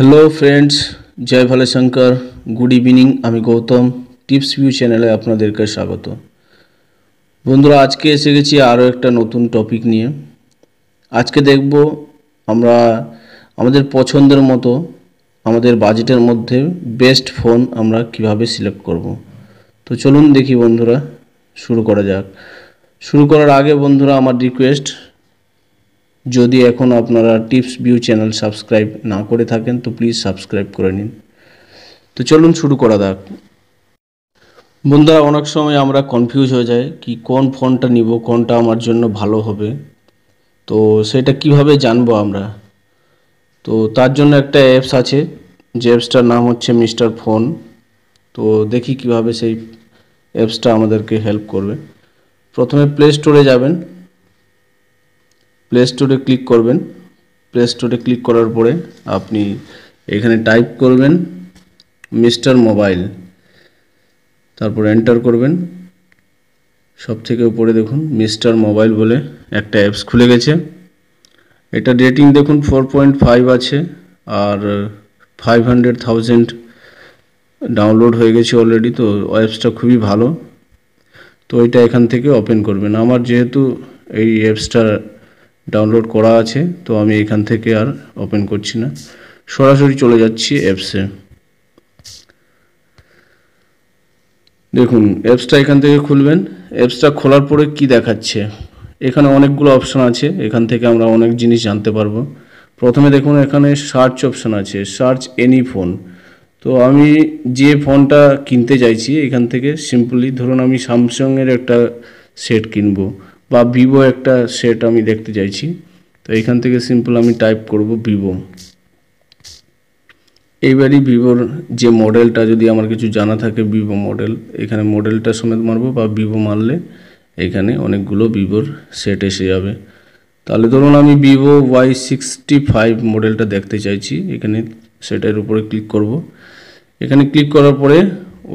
Hello friends জয় ভালে Shankar good evening আমি Gautam tips view চ্যানেলে আপনাদেরকে স্বাগত বন্ধুরা আজকে এসে গেছি আরও একটা নতুন টপিক নিয়ে আজকে দেখব আমরা আমাদের পছন্দের মতো আমাদের বাজেটের মধ্যে বেস্ট ফোন আমরা কিভাবে সিলেক্ট করব। তো চলুন দেখি বন্ধুরা শুরু করা যাক শুরু করার আগে বন্ধুরা আমার রিকোয়েস্ট যদি এখনও আপনারা টিপস ভিউ চ্যানেল সাবস্ক্রাইব না করে থাকেন তো প্লিজ সাবস্ক্রাইব করে নিন তো চলুন শুরু করা যাক বন্ধুরা অনেক সময় আমরা কনফিউজ হয়ে যাই কি কোন ফোনটা নিব কোনটা আমার জন্য ভালো হবে তো সেটা কিভাবে জানবো আমরা তো তার জন্য একটা অ্যাপস আছে যে অ্যাপসটার নাম হচ্ছে মিস্টার ফোন তো দেখি কিভাবে সেই অ্যাপসটা আমাদেরকে হেল্প করবে প্রথমে প্লে স্টোরে যাবেন প্লে স্টোরে ক্লিক করবেন প্লে স্টোরে ক্লিক করার পরে আপনি এখানে টাইপ করবেন মিস্টার মোবাইল তারপর এন্টার করবেন সব থেকে উপরে দেখুন মিস্টার মোবাইল বলে একটা অ্যাপস খুলে গেছে এটা রেটিং দেখুন ফোর পয়েন্ট ফাইভ আছে আর ফাইভ হান্ড্রেড থাউজেন্ড ডাউনলোড হয়ে গেছে অলরেডি তো অ্যাপসটা খুবই ভালো তো এটা এখান থেকে ওপেন করবেন আমার যেহেতু এই অ্যাপসটা ডাউনলোড করা আছে তো আমি এখান থেকে আর ওপেন করছি না সরাসরি চলে যাচ্ছি অ্যাপসে দেখুন অ্যাপসটা এখান থেকে খুলবেন অ্যাপসটা খোলার পরে কি দেখাচ্ছে এখানে অনেকগুলো অপশান আছে এখান থেকে আমরা অনেক জিনিস জানতে পারবো প্রথমে দেখুন এখানে সার্চ অপশান আছে সার্চ এনি ফোন তো আমি যে ফোনটা কিনতে চাইছি এখান থেকে সিম্পলি ধরুন আমি স্যামসংয়ের একটা সেট কিনবো বা ভিভো একটা সেট আমি দেখতে চাইছি তো এখান থেকে সিম্পল আমি টাইপ করব ভিভো এইবারই ভিভোর যে মডেলটা যদি আমার কিছু জানা থাকে ভিভো মডেল এখানে মডেলটা সমেত মারবো বা ভিভো মারলে এখানে অনেকগুলো ভিভোর সেট এসে যাবে তাহলে ধরুন আমি ভিভো ওয়াই সিক্সটি ফাইভ মডেলটা দেখতে চাইছি এখানে সেটার উপরে ক্লিক করব এখানে ক্লিক করার পরে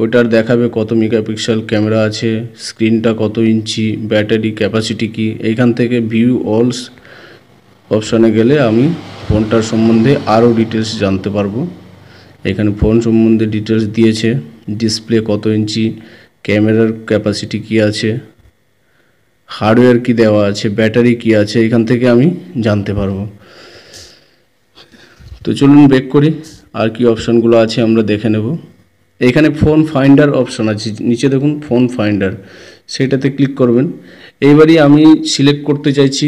ওইটার দেখাবে কত মেগাপিক্সেল ক্যামেরা আছে স্ক্রিনটা কত ইঞ্চি ব্যাটারি ক্যাপাসিটি কি এইখান থেকে ভিউ অলস অপশানে গেলে আমি ফোনটার সম্বন্ধে আরও ডিটেলস জানতে পারবো এখানে ফোন সম্বন্ধে ডিটেলস দিয়েছে ডিসপ্লে কত ইঞ্চি ক্যামেরার ক্যাপাসিটি কি আছে হার্ডওয়্যার কি দেওয়া আছে ব্যাটারি কি আছে এখান থেকে আমি জানতে পারবো তো চলুন বেক করি আর কি অপশানগুলো আছে আমরা দেখে নেব এখানে ফোন ফাইন্ডার অপশন আছে নিচে দেখুন ফোন ফাইন্ডার সেটাতে ক্লিক করবেন এইবারই আমি সিলেক্ট করতে চাইছি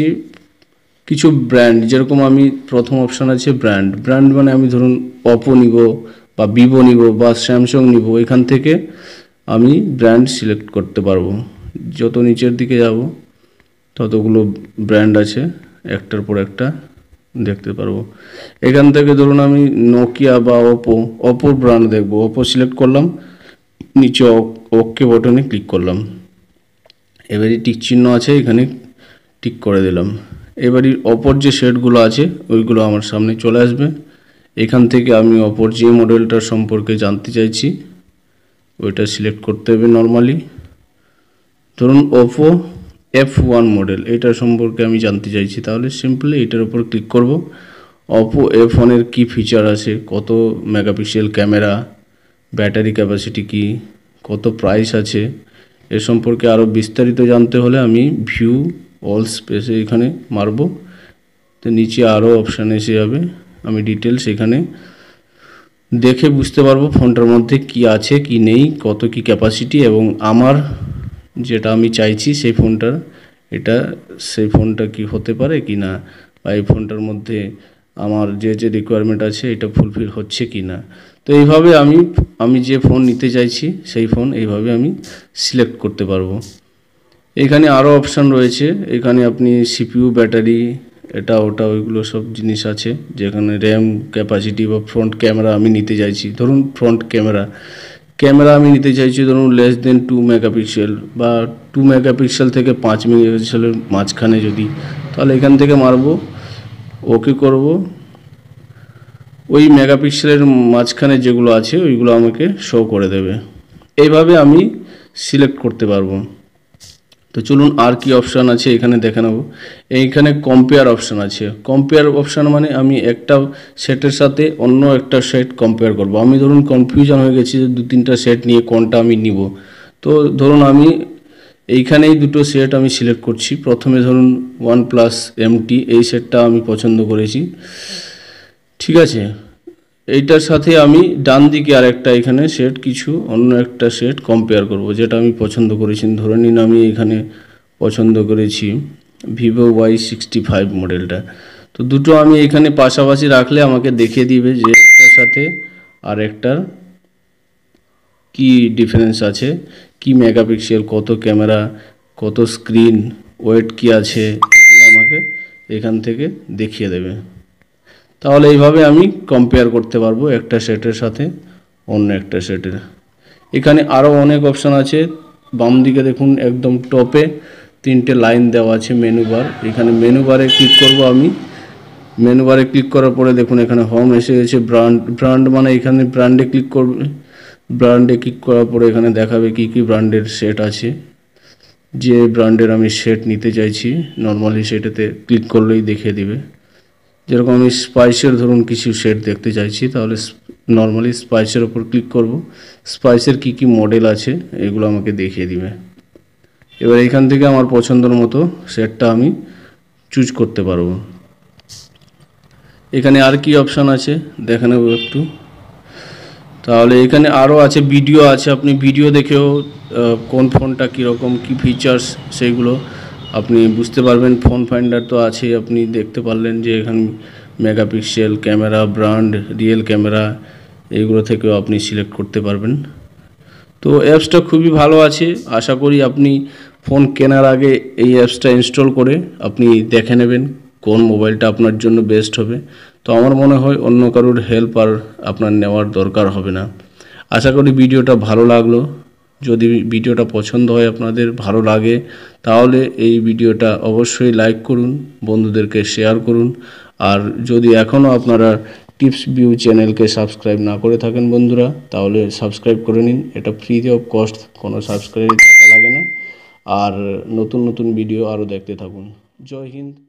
কিছু ব্র্যান্ড যেরকম আমি প্রথম অপশান আছে ব্র্যান্ড ব্র্যান্ড মানে আমি ধরুন অপো নিব বা ভিভো নিব বা স্যামসং নিব এখান থেকে আমি ব্র্যান্ড সিলেক্ট করতে পারবো যত নিচের দিকে যাব ততগুলো ব্র্যান্ড আছে একটার পর একটা দেখতে পারবো এখান থেকে ধরুন আমি নোকিয়া বা ওপো ওপোর ব্র্যান্ড দেখব ওপো সিলেক্ট করলাম নিচে ওকে বটনে ক্লিক করলাম এবারে টিক চিহ্ন আছে এখানে টিক করে দিলাম এবারে অপর যে শেডগুলো আছে ওইগুলো আমার সামনে চলে আসবে এখান থেকে আমি অপর যে মডেলটার সম্পর্কে জানতে চাইছি ওইটা সিলেক্ট করতে হবে নর্মালি ধরুন ওপো এফ ওয়ান মডেল এটার সম্পর্কে আমি জানতে চাইছি তাহলে সিম্পলি এটার উপর ক্লিক করব অপো এফ ওয়ানের কী ফিচার আছে কত মেগাপিক্সেল ক্যামেরা ব্যাটারি ক্যাপাসিটি কি কত প্রাইস আছে এ সম্পর্কে আরও বিস্তারিত জানতে হলে আমি ভিউ অল স্পেসে এখানে মারব তো নিচে আরও অপশান এসে যাবে আমি ডিটেলস এখানে দেখে বুঝতে পারবো ফোনটার মধ্যে কি আছে কি নেই কত কি ক্যাপাসিটি এবং আমার যেটা আমি চাইছি সেই ফোনটার এটা সেই ফোনটা কি হতে পারে কি না বা এই ফোনটার মধ্যে আমার যে যে রিকোয়ারমেন্ট আছে এটা ফুলফিল হচ্ছে কি না তো এইভাবে আমি আমি যে ফোন নিতে চাইছি সেই ফোন এইভাবে আমি সিলেক্ট করতে পারবো এখানে আরও অপশান রয়েছে এখানে আপনি সিপিউ ব্যাটারি এটা ওটা ওইগুলো সব জিনিস আছে যেখানে র্যাম ক্যাপাসিটি বা ফ্রন্ট ক্যামেরা আমি নিতে চাইছি ধরুন ফ্রন্ট ক্যামেরা ক্যামেরা আমি নিতে চাইছি ধরুন লেস দেন টু মেগাপিক্সেল বা টু মেগাপিক্সেল থেকে পাঁচ মেগাপিক্সেলের মাঝখানে যদি তাহলে এখান থেকে মারবো ওকে করব ওই মেগাপিক্সেলের মাঝখানে যেগুলো আছে ওইগুলো আমাকে শো করে দেবে এইভাবে আমি সিলেক্ট করতে পারবো তো চলুন আর কি অপশান আছে এখানে দেখে নেব এইখানে কম্পেয়ার অপশান আছে কম্পেয়ার অপশান মানে আমি একটা সেটের সাথে অন্য একটা সেট কম্পেয়ার করব আমি ধরুন কনফিউশন হয়ে গেছি যে দু তিনটা সেট নিয়ে কোনটা আমি নিব তো ধরুন আমি এইখানেই দুটো সেট আমি সিলেক্ট করছি প্রথমে ধরুন ওয়ান প্লাস এমটি এই সেটটা আমি পছন্দ করেছি ঠিক আছে এইটার সাথে আমি ডান দিকে আর একটা এখানে সেট কিছু অন্য একটা সেট কম্পেয়ার করব যেটা আমি পছন্দ করেছি ধরে নিন আমি এখানে পছন্দ করেছি ভিভো ওয়াই সিক্সটি ফাইভ মডেলটা তো দুটো আমি এখানে পাশাপাশি রাখলে আমাকে দেখিয়ে দিবে যে একটার সাথে আর একটার কি ডিফারেন্স আছে কি মেগাপিক্সেল কত ক্যামেরা কত স্ক্রিন ওয়েট কি আছে এগুলো আমাকে এখান থেকে দেখিয়ে দেবে তাহলে এইভাবে আমি কম্পেয়ার করতে পারবো একটা সেটের সাথে অন্য একটা সেটের এখানে আরও অনেক অপশান আছে বাম দিকে দেখুন একদম টপে তিনটে লাইন দেওয়া আছে মেনু বার এখানে মেনু বারে ক্লিক করব আমি মেনু বারে ক্লিক করার পরে দেখুন এখানে হোম এসে গেছে ব্র্যান্ড ব্র্যান্ড মানে এখানে ব্র্যান্ডে ক্লিক করবে ব্র্যান্ডে ক্লিক করার পরে এখানে দেখাবে কি কি ব্র্যান্ডের সেট আছে যে ব্র্যান্ডের আমি সেট নিতে চাইছি নর্মালি সেটাতে ক্লিক করলেই দেখিয়ে দিবে যেরকম আমি স্পাইসের ধরুন কিছু শেড দেখতে চাইছি তাহলে নর্মালি স্পাইসের ওপর ক্লিক করব স্পাইসের কি কি মডেল আছে এগুলো আমাকে দেখিয়ে দিবে এবার এখান থেকে আমার পছন্দের মতো শেডটা আমি চুজ করতে পারবো এখানে আর কি অপশান আছে দেখে নেব একটু তাহলে এখানে আরও আছে ভিডিও আছে আপনি ভিডিও দেখেও কোন ফোনটা কীরকম কি ফিচার্স সেইগুলো আপনি বুঝতে পারবেন ফোন ফাইন্ডার তো আছে আপনি দেখতে পারলেন যে এখানে megapixel camera brand real camera এইগুলো থেকেও আপনি সিলেক্ট করতে পারবেন তো অ্যাপসটা খুবই ভালো আছে আশা করি আপনি ফোন কেনার আগে এই অ্যাপসটা ইনস্টল করে আপনি দেখে নেবেন কোন মোবাইলটা আপনার জন্য বেস্ট হবে তো আমার মনে হয় অন্য কারোর হেল্প আর আপনার নেওয়ার দরকার হবে না আশা করি ভিডিওটা ভালো লাগলো যদি ভিডিওটা পছন্দ হয় আপনাদের ভালো লাগে তাহলে এই ভিডিওটা অবশ্যই লাইক করুন বন্ধুদেরকে শেয়ার করুন আর যদি এখনও আপনারা টিপস ভিউ চ্যানেলকে সাবস্ক্রাইব না করে থাকেন বন্ধুরা তাহলে সাবস্ক্রাইব করে নিন এটা ফ্রিতে অফ কস্ট কোনো সাবস্ক্রাইব টাকা লাগে না আর নতুন নতুন ভিডিও আরও দেখতে থাকুন জয় হিন্দ